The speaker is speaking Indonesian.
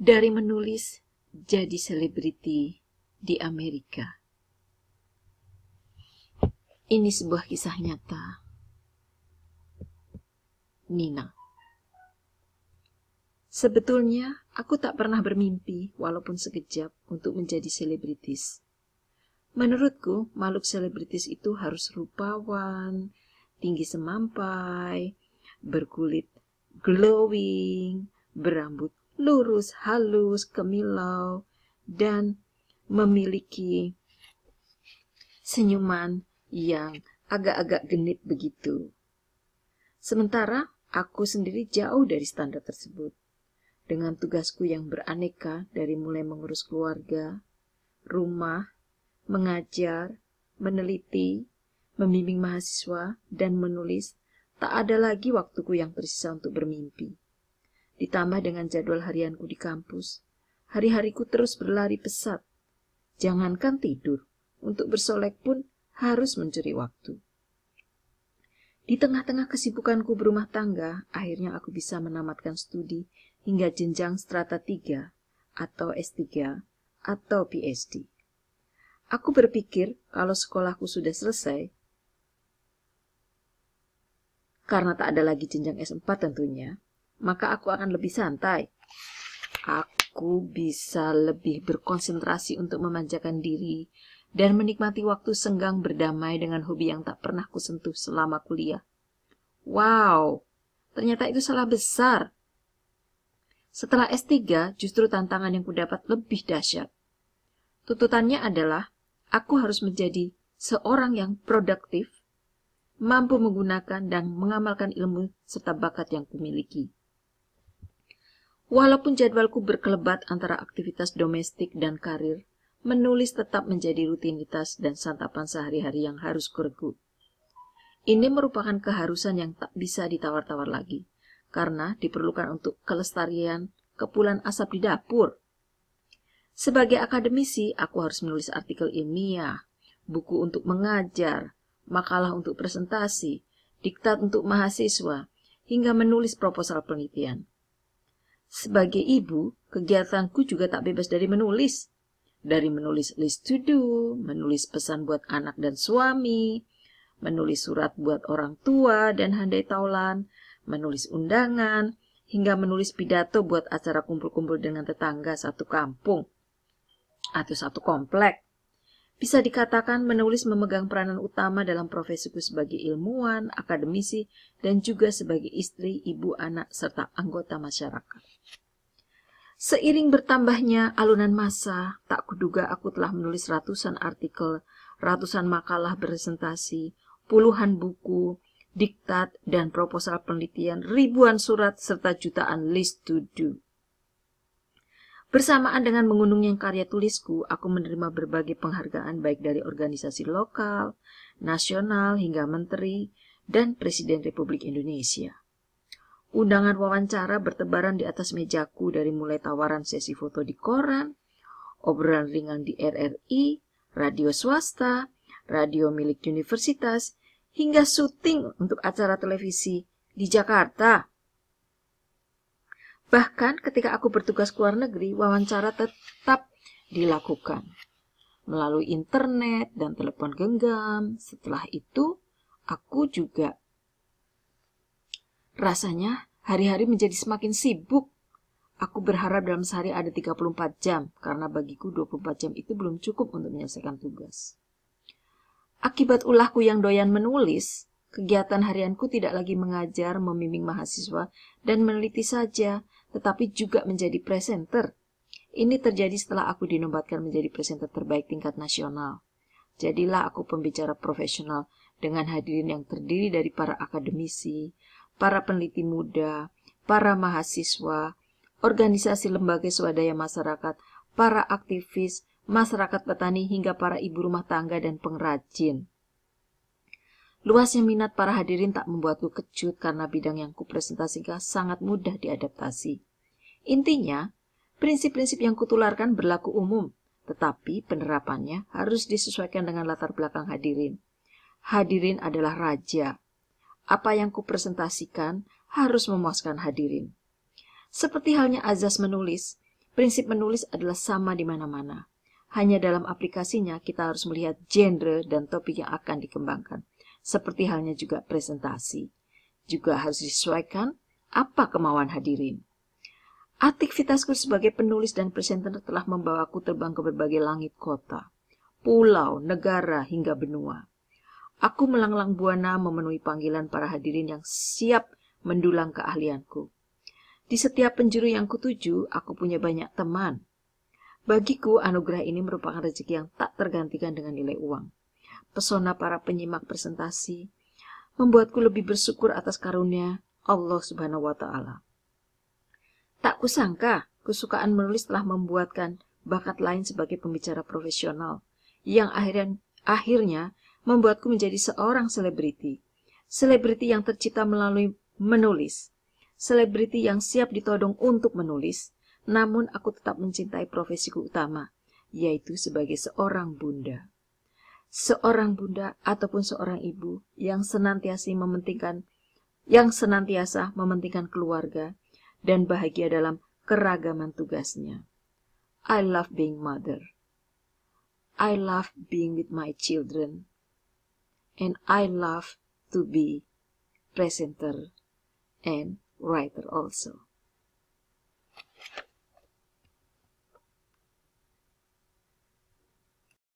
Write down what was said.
dari menulis jadi selebriti di Amerika. Ini sebuah kisah nyata. Nina. Sebetulnya, aku tak pernah bermimpi, walaupun sekejap, untuk menjadi selebritis. Menurutku, makhluk selebritis itu harus rupawan, tinggi semampai, berkulit glowing, berambut lurus, halus, kemilau, dan memiliki senyuman yang agak-agak genit begitu. Sementara aku sendiri jauh dari standar tersebut. Dengan tugasku yang beraneka dari mulai mengurus keluarga, rumah, mengajar, meneliti, membimbing mahasiswa, dan menulis, tak ada lagi waktuku yang tersisa untuk bermimpi ditambah dengan jadwal harianku di kampus, hari-hariku terus berlari pesat. Jangankan tidur, untuk bersolek pun harus mencuri waktu. Di tengah-tengah kesibukanku berumah tangga, akhirnya aku bisa menamatkan studi hingga jenjang strata 3 atau S3 atau PhD. Aku berpikir kalau sekolahku sudah selesai, karena tak ada lagi jenjang S4 tentunya, maka aku akan lebih santai. Aku bisa lebih berkonsentrasi untuk memanjakan diri dan menikmati waktu senggang berdamai dengan hobi yang tak pernah kusentuh selama kuliah. Wow, ternyata itu salah besar. Setelah S3, justru tantangan yang kudapat lebih dahsyat. Tuntutannya adalah, aku harus menjadi seorang yang produktif, mampu menggunakan dan mengamalkan ilmu serta bakat yang kumiliki. Walaupun jadwalku berkelebat antara aktivitas domestik dan karir, menulis tetap menjadi rutinitas dan santapan sehari-hari yang harus kuregu. Ini merupakan keharusan yang tak bisa ditawar-tawar lagi, karena diperlukan untuk kelestarian kepulan asap di dapur. Sebagai akademisi, aku harus menulis artikel ilmiah, buku untuk mengajar, makalah untuk presentasi, diktat untuk mahasiswa, hingga menulis proposal penelitian. Sebagai ibu, kegiatanku juga tak bebas dari menulis. Dari menulis list to do, menulis pesan buat anak dan suami, menulis surat buat orang tua dan handai taulan, menulis undangan, hingga menulis pidato buat acara kumpul-kumpul dengan tetangga satu kampung atau satu komplek. Bisa dikatakan menulis memegang peranan utama dalam profesiku sebagai ilmuwan, akademisi, dan juga sebagai istri, ibu, anak, serta anggota masyarakat. Seiring bertambahnya alunan masa, tak kuduga aku telah menulis ratusan artikel, ratusan makalah presentasi, puluhan buku, diktat dan proposal penelitian, ribuan surat serta jutaan list to do. Bersamaan dengan mengundungnya karya tulisku, aku menerima berbagai penghargaan baik dari organisasi lokal, nasional hingga menteri dan Presiden Republik Indonesia. Undangan wawancara bertebaran di atas mejaku dari mulai tawaran sesi foto di koran, obrolan ringan di RRI, radio swasta, radio milik universitas, hingga syuting untuk acara televisi di Jakarta. Bahkan ketika aku bertugas ke luar negeri, wawancara tetap dilakukan melalui internet dan telepon genggam. Setelah itu, aku juga Rasanya hari-hari menjadi semakin sibuk. Aku berharap dalam sehari ada 34 jam, karena bagiku 24 jam itu belum cukup untuk menyelesaikan tugas. Akibat ulahku yang doyan menulis, kegiatan harianku tidak lagi mengajar, membimbing mahasiswa, dan meneliti saja, tetapi juga menjadi presenter. Ini terjadi setelah aku dinobatkan menjadi presenter terbaik tingkat nasional. Jadilah aku pembicara profesional dengan hadirin yang terdiri dari para akademisi, para peneliti muda, para mahasiswa, organisasi lembaga swadaya masyarakat, para aktivis, masyarakat petani hingga para ibu rumah tangga dan pengrajin. Luasnya minat para hadirin tak membuatku kejut karena bidang yang kupresentasikan sangat mudah diadaptasi. Intinya, prinsip-prinsip yang kutularkan berlaku umum, tetapi penerapannya harus disesuaikan dengan latar belakang hadirin. Hadirin adalah raja, apa yang kupresentasikan harus memuaskan hadirin. Seperti halnya azas menulis, prinsip menulis adalah sama di mana-mana. Hanya dalam aplikasinya kita harus melihat genre dan topik yang akan dikembangkan. Seperti halnya juga presentasi. Juga harus disesuaikan apa kemauan hadirin. Aktivitasku sebagai penulis dan presenter telah membawaku terbang ke berbagai langit kota, pulau, negara, hingga benua. Aku melanglang buana memenuhi panggilan para hadirin yang siap mendulang keahlianku. Di setiap penjuru yang kutuju, aku punya banyak teman. Bagiku, anugerah ini merupakan rezeki yang tak tergantikan dengan nilai uang. Pesona para penyimak presentasi membuatku lebih bersyukur atas karunia Allah Subhanahu wa Ta'ala. Tak kusangka, kesukaan menulis telah membuatkan bakat lain sebagai pembicara profesional, yang akhirnya, akhirnya membuatku menjadi seorang selebriti. Selebriti yang tercipta melalui menulis. Selebriti yang siap ditodong untuk menulis, namun aku tetap mencintai profesiku utama, yaitu sebagai seorang bunda. Seorang bunda ataupun seorang ibu yang senantiasa mementingkan yang senantiasa mementingkan keluarga dan bahagia dalam keragaman tugasnya. I love being mother. I love being with my children and I love to be presenter and writer also.